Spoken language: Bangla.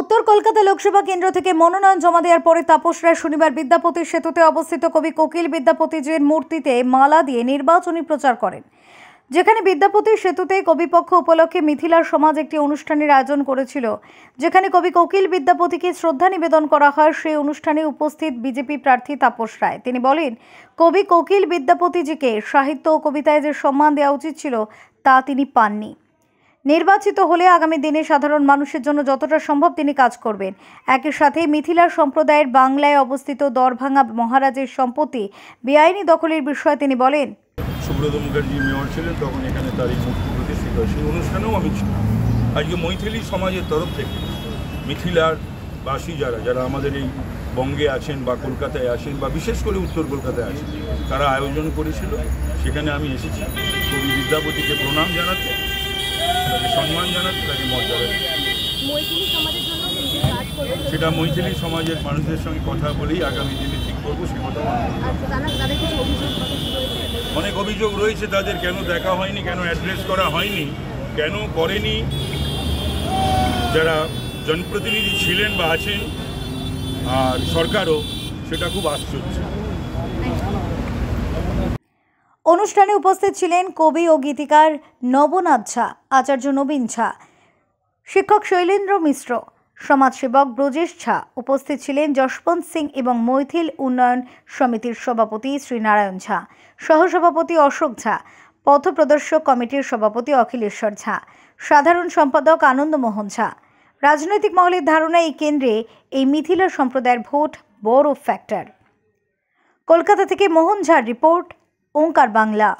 উত্তর কলকাতা লোকসভা কেন্দ্র থেকে মনোনয়ন জমা দেওয়ার পরে তাপস রায় শনিবার বিদ্যাপতির সেতুতে অবস্থিত কবি কোকিল বিদ্যাপতিজির মূর্তিতে মালা দিয়ে নির্বাচনী প্রচার করেন যেখানে বিদ্যাপতির সেতুতে কবিপক্ষ উপলক্ষে মিথিলার সমাজ একটি অনুষ্ঠানের আয়োজন করেছিল যেখানে কবি কোকিল বিদ্যাপতিকে শ্রদ্ধা নিবেদন করা হয় সেই অনুষ্ঠানে উপস্থিত বিজেপি প্রার্থী তাপস রায় তিনি বলেন কবি কোকিল বিদ্যাপতিজিকে সাহিত্য ও কবিতায় যে সম্মান দেওয়া উচিত ছিল তা তিনি পাননি নির্বাচিত হলে আগামী দিনে সাধারণ মানুষের জন্য যতটা সম্ভব তিনি কাজ করবেন একই সাথে মিথিলার সম্প্রদায়ের বাংলায় অবস্থিত দরভাঙ্গা মহারাজের সম্পত্তি বেআইনি দখলের বিষয়ে তিনি বলেন সুব্রত মুখার্জি মেয়র ছিলেন তখন এখানে তার এই প্রতিষ্ঠিত সেই অনুষ্ঠানেও আমি ছিলাম আজকে মৈথিলি সমাজের তরফ থেকে মিথিলার বাসী যারা যারা আমাদের এই বঙ্গে আছেন বা কলকাতায় আসেন বা বিশেষ করে উত্তর কলকাতায় আসেন তারা আয়োজন করেছিল সেখানে আমি এসেছি কবি বিদ্যাপতিকে প্রণাম জানাতে সম্মান জানাচ্ছি তাকে মর্যাদা সেটা মৈথিলি সমাজের মানুষদের সঙ্গে কথা বলেই আগামী দিনে ঠিক করবো সে কথা আচ্ছা, অনেক অভিযোগ রয়েছে তাদের কেন দেখা হয়নি কেন অ্যাড্রেস করা হয়নি কেন করেনি যারা জনপ্রতিনিধি ছিলেন বা আছেন আর সরকারও সেটা খুব আশ্চর্য অনুষ্ঠানে উপস্থিত ছিলেন কবি ও গীতিকার নবনাথ ঝা আচার্য নবীন ঝা শিক্ষক শৈলেন্দ্র মিশ্র সমাজসেবক ব্রজেশ ঝা উপস্থিত ছিলেন যশবন্ত সিং এবং মৈথিল উন্নয়ন সমিতির সভাপতি শ্রীনারায়ণ ঝা সহসভাপতি অশোক ঝা পথপ্রদর্শক কমিটির সভাপতি অখিলেশ্বর ঝা সাধারণ সম্পাদক আনন্দমোহন ঝা রাজনৈতিক মহলের ধারণা এই কেন্দ্রে এই মিথিলা সম্প্রদায়ের ভোট বড় ফ্যাক্টর কলকাতা থেকে মোহন ঝার রিপোর্ট ओंकार बांगला